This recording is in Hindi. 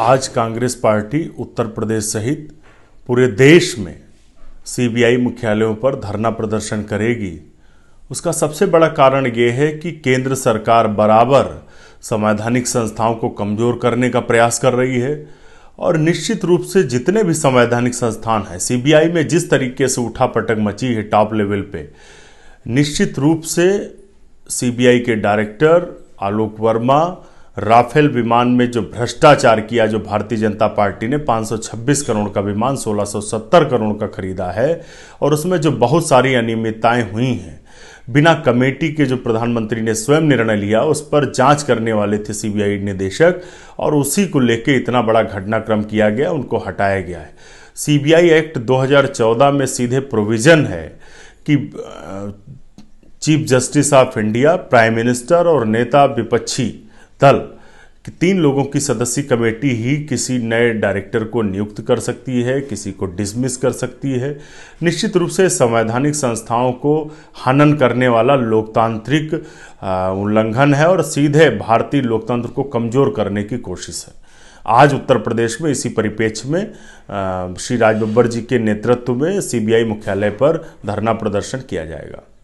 आज कांग्रेस पार्टी उत्तर प्रदेश सहित पूरे देश में सीबीआई मुख्यालयों पर धरना प्रदर्शन करेगी उसका सबसे बड़ा कारण ये है कि केंद्र सरकार बराबर संवैधानिक संस्थाओं को कमज़ोर करने का प्रयास कर रही है और निश्चित रूप से जितने भी संवैधानिक संस्थान हैं सीबीआई में जिस तरीके से उठा पटक मची है टॉप लेवल पे निश्चित रूप से सीबीआई के डायरेक्टर आलोक वर्मा राफेल विमान में जो भ्रष्टाचार किया जो भारतीय जनता पार्टी ने 526 करोड़ का विमान 1670 करोड़ का खरीदा है और उसमें जो बहुत सारी अनियमितताएं हुई हैं बिना कमेटी के जो प्रधानमंत्री ने स्वयं निर्णय लिया उस पर जांच करने वाले थे सीबीआई निदेशक और उसी को लेकर इतना बड़ा घटनाक्रम किया गया उनको हटाया गया है सीबीआई एक्ट 2014 में सीधे प्रोविजन है कि chief justice of India prime minister और नेता विपक्षी दल कि तीन लोगों की सदस्य कमेटी ही किसी नए डायरेक्टर को नियुक्त कर सकती है किसी को डिसमिस कर सकती है निश्चित रूप से संवैधानिक संस्थाओं को हनन करने वाला लोकतांत्रिक उल्लंघन है और सीधे भारतीय लोकतंत्र को कमज़ोर करने की कोशिश है आज उत्तर प्रदेश में इसी परिप्रेक्ष्य में श्री राज बब्बर जी के नेतृत्व में सीबीआई मुख्यालय पर धरना प्रदर्शन किया जाएगा